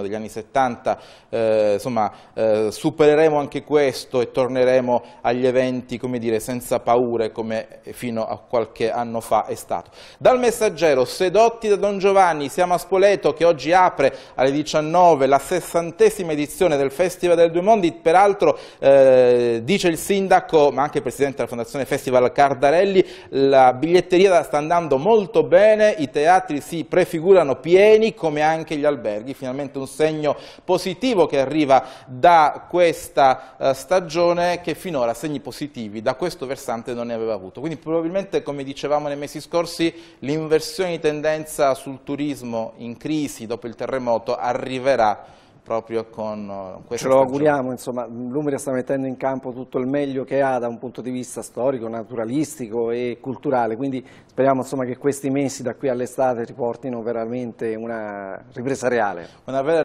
degli anni 70, eh, insomma, eh, supereremo anche questo e torneremo agli eventi come dire, senza paure come fino a qualche anno fa è stato. Dal messaggero, sedotti da Don Giovanni, siamo a Spoleto che oggi apre alle 19 la sessantesima edizione del Festival del Due Mondi, peraltro eh, dice il sindaco, ma anche il presidente della Fondazione Festival Cardarelli, la biglietteria sta andando molto bene, i teatri si prefigurano pieni come anche gli alberghi, finalmente un segno positivo che arriva da questa eh, stagione che finora segni positivi da questo versante non ne aveva avuto. Quindi probabilmente, come dicevamo nei mesi scorsi, l'inversione di tendenza sul turismo in crisi dopo il terremoto arriverà proprio con uh, questo. Ce lo auguriamo, insomma, l'Umbria sta mettendo in campo tutto il meglio che ha da un punto di vista storico, naturalistico e culturale, quindi speriamo insomma, che questi mesi da qui all'estate riportino veramente una ripresa reale. Una